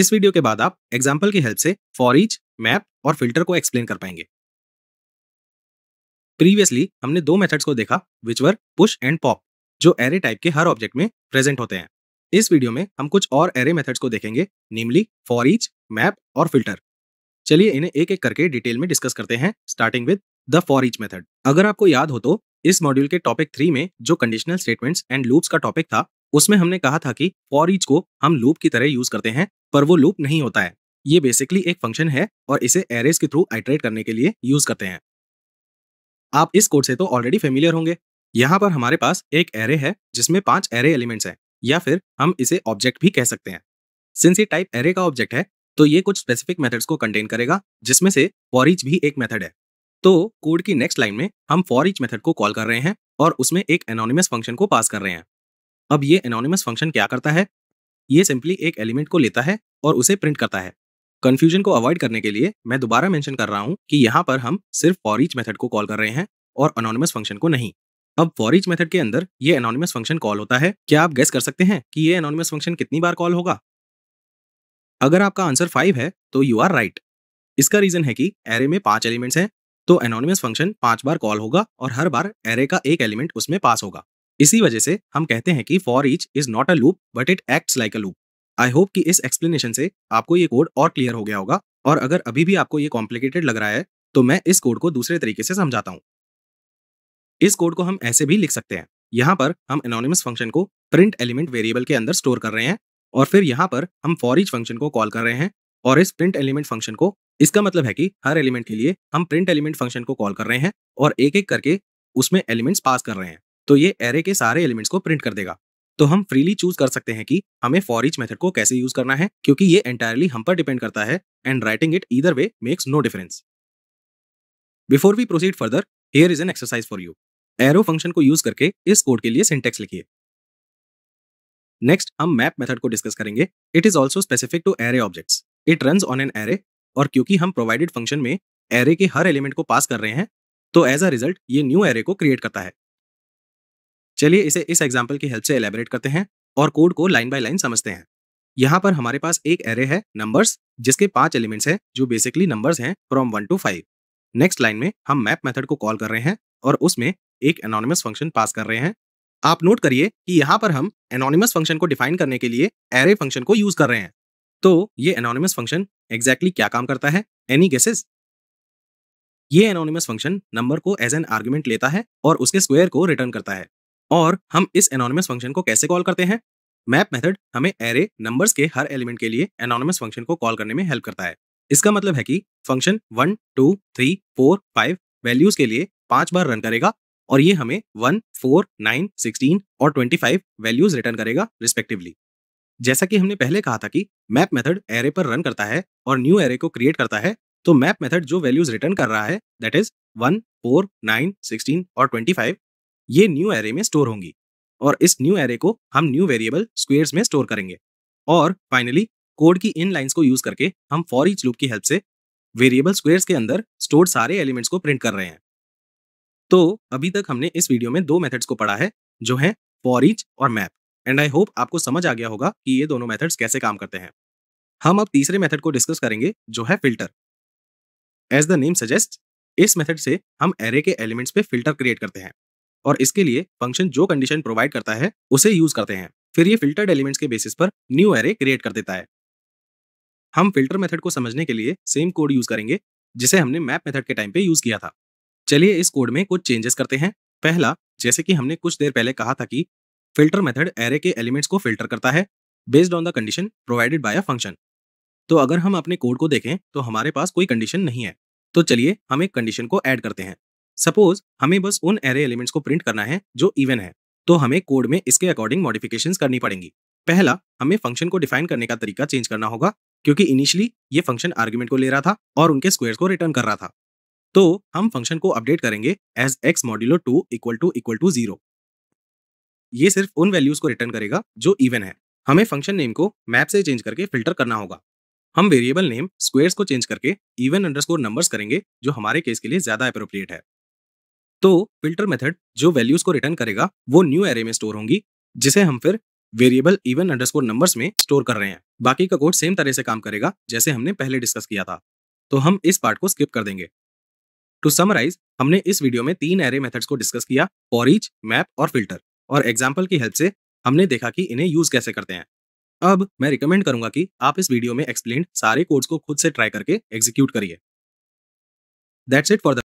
इस वीडियो के बाद आप एग्जाम्पल की हेल्प से फॉर ईच मैप और फिल्टर को एक्सप्लेन कर पाएंगे प्रीवियसली हमने दो मेथड्स को देखा which were push and pop जो एरे टाइप के हर ऑब्जेक्ट में प्रेजेंट होते हैं इस वीडियो में हम कुछ और एरे मेथड्स को देखेंगे नेमली फॉर ईच मैप और फिल्टर चलिए इन्हें एक एक करके डिटेल में डिस्कस करते हैं starting with the for each method अगर आपको याद हो तो इस मॉड्यूल के टॉपिक थ्री में जो कंडीशनल स्टेटमेंट्स एंड लूप्स का टॉपिक था उसमें हमने कहा था कि फॉर ईच को हम लूप की तरह यूज करते हैं पर वो लूप नहीं होता है ये बेसिकली एक फंक्शन है और इसे एरेज के थ्रू आइट्रेट करने के लिए यूज करते हैं आप इस कोड से तो ऑलरेडी फेमिलियर होंगे यहाँ पर हमारे पास एक एरे है जिसमें पांच एरे एलिमेंट्स हैं या फिर हम इसे ऑब्जेक्ट भी कह सकते हैं सिंस ये टाइप एरे का ऑब्जेक्ट है तो ये कुछ स्पेसिफिक मेथड्स को कंटेन करेगा जिसमें से फॉरिच भी एक मेथड है तो कोड की नेक्स्ट लाइन में हम फॉरिच मेथड को कॉल कर रहे हैं और उसमें एक एनोनिमस फंक्शन को पास कर रहे हैं अब ये एनोनिमस फंक्शन क्या करता है ये सिंपली एक एलिमेंट को लेता है और उसे प्रिंट करता है कन्फ्यूजन को अवॉइड करने के लिए मैं दोबारा मैंशन कर रहा हूँ कि यहाँ पर हम सिर्फ फॉरीच मेथड को कॉल कर रहे हैं और अनोनिमस फंक्शन को नहीं अब फॉरिच मेथड के अंदर ये अनोनिमस फंक्शन कॉल होता है क्या आप गेस कर सकते हैं कि ये अनोनिमस फंक्शन कितनी बार कॉल होगा अगर आपका आंसर फाइव है तो यू आर राइट इसका रीजन है कि एरे में पांच एलिमेंट्स हैं तो एनोनिमस फंक्शन पांच बार कॉल होगा और हर बार एरे का एक एलिमेंट उसमें पास होगा इसी वजह से हम कहते हैं कि for each is not a loop but it acts like a loop I hope कि इस एक्सप्लेनेशन से आपको ये कोड और क्लियर हो गया होगा और अगर अभी भी आपको ये कॉम्प्लिकेटेड लग रहा है तो मैं इस कोड को दूसरे तरीके से समझाता हूँ इस कोड को हम ऐसे भी लिख सकते हैं यहाँ पर हम एनोनिमस फंक्शन को प्रिंट एलिमेंट वेरिएबल के अंदर स्टोर कर रहे हैं और फिर यहाँ पर हम फॉर ईच फंक्शन को कॉल कर रहे हैं और इस प्रिंट एलिमेंट फंक्शन को इसका मतलब है कि हर एलिमेंट के लिए हम प्रिंट एलिमेंट फंक्शन को कॉल कर रहे हैं और एक एक करके उसमें एलिमेंट्स पास कर रहे हैं तो ये एरे के सारे एलिमेंट्स को प्रिंट कर देगा तो हम फ्रीली चूज कर सकते हैं कि हमें फॉर मेथड को कैसे यूज करना है क्योंकि ये एंटायरली हम पर डिपेंड करता है and writing it either way makes no difference before we proceed further here is an exercise for you arrow function को यूज करके इस कोड के लिए सिंटेक्स लिखिए नेक्स्ट हम मैप मेथड को डिस्कस करेंगे it is also specific to array objects it run on an array और क्योंकि हम प्रोवाइडेड फंक्शन में एरे के हर एलिमेंट को पास कर रहे हैं तो एज अ रिजल्ट ये न्यू एरे को क्रिएट करता है चलिए इसे इस एग्जाम्पल की हेल्प से एलेबरेट करते हैं और कोड को लाइन बाय लाइन समझते हैं यहाँ पर हमारे पास एक एरे है नंबर्स जिसके पांच एलिमेंट्स हैं जो बेसिकली नंबर्स हैं from one two five next line में हम मैप मेथड को कॉल कर रहे हैं और उसमें एक एनोनिमस फंक्शन पास कर रहे हैं आप नोट करिए कि यहाँ पर हम एनोनिमस फंक्शन को डिफाइन करने के लिए एरे फंक्शन को यूज कर रहे हैं तो ये एनोनिमस फंक्शन एग्जैक्टली क्या काम करता है एनी गेसेस ये एनोनिमस फंक्शन नंबर को एज एन आर्ग्यूमेंट लेता है और उसके स्क्वायर को रिटर्न करता है और हम इस एनोनमस फंक्शन को कैसे कॉल करते हैं मैप मेथड हमें एरे नंबर्स के हर एलिमेंट के लिए एनोनमस फंक्शन को कॉल करने में हेल्प करता है इसका मतलब है कि function one two three four five values के लिए पांच बार रन करेगा और ये हमें वन फोर नाइन सिक्सटीन और ट्वेंटी फाइव वैल्यूज रिटर्न करेगा रिस्पेक्टिवली जैसा कि हमने पहले कहा था कि मैप मेथड एरे पर रन करता है और न्यू एरे को क्रिएट करता है तो मैप मेथड जो वैल्यूज रिटर्न कर रहा है that is one four nine sixteen और ट्वेंटी फाइव ये न्यू एरे में स्टोर होंगी और इस न्यू एरे को हम न्यू वेरिएबल स्क्वेयर्स में स्टोर करेंगे और फाइनली कोड की इन लाइन्स को यूज करके हम फॉर ईच लूप की हेल्प से वेरिएबल स्क्वेयर्स के अंदर स्टोर सारे एलिमेंट्स को प्रिंट कर रहे हैं तो अभी तक हमने इस वीडियो में दो मेथड्स को पढ़ा है जो है फॉर ईच और मैप एंड आई होप आपको समझ आ गया होगा कि ये दोनों मेथड्स कैसे काम करते हैं हम अब तीसरे मेथड को डिस्कस करेंगे जो है filter as the name suggest इस मेथड से हम एरे के एलिमेंट्स पे फिल्टर क्रिएट करते हैं और इसके लिए फंक्शन जो कंडीशन प्रोवाइड करता है उसे यूज करते हैं फिर ये फिल्टर्ड एलिमेंट्स के बेसिस पर न्यू एरे क्रिएट कर देता है हम फिल्टर मेथड को समझने के लिए सेम कोड यूज करेंगे जिसे हमने मैप मेथड के टाइम पे यूज किया था चलिए इस कोड में कुछ चेंजेस करते हैं पहला जैसे कि हमने कुछ देर पहले कहा था कि फिल्टर मेथड एरे के एलिमेंट्स को फिल्टर करता है based on the condition provided by a function तो अगर हम अपने कोड को देखें तो हमारे पास कोई कंडीशन नहीं है तो चलिए हम एक कंडीशन को ऐड करते हैं सपोज हमें बस उन एरे एलिमेंट्स को प्रिंट करना है जो इवन है तो हमें कोड में इसके अकॉर्डिंग मॉडिफिकेशन करनी पड़ेंगी पहला हमें फंक्शन को डिफाइन करने का तरीका चेंज करना होगा क्योंकि इनिशियली ये फंक्शन आर्ग्यूमेंट को ले रहा था और उनके स्क्वेयर को रिटर्न कर रहा था तो हम फंक्शन को अपडेट करेंगे as x modulo two equal to equal to zero ये सिर्फ उन वैल्यूज को रिटर्न करेगा जो इवन है हमें फंक्शन नेम को मैप से चेंज करके फिल्टर करना होगा हम वेरिएबल नेम स्क्वेयर्स को चेंज करके इवन अंडरस्कोर नंबर्स करेंगे जो हमारे केस के लिए ज्यादा अप्रोप्रिएट है तो फिल्टर मेथड जो वैल्यूज को रिटर्न करेगा वो न्यू एरे में स्टोर होंगी जिसे हम फिर वेरिएबल इवन अंडरस्कोर नंबर्स में स्टोर कर रहे हैं बाकी का कोड सेम तरह से काम करेगा जैसे हमने पहले डिस्कस किया था तो हम इस पार्ट को स्किप कर देंगे टू समराइज हमने इस वीडियो में तीन एरे मेथड्स को डिस्कस किया ईच मैप और फिल्टर और एग्जाम्पल की हेल्प से हमने देखा कि इन्हें यूज कैसे करते हैं अब मैं रिकमेंड करूंगा कि आप इस वीडियो में एक्सप्लेन सारे कोड्स को खुद से ट्राई करके एग्जीक्यूट करिए दैट्स इट फॉर द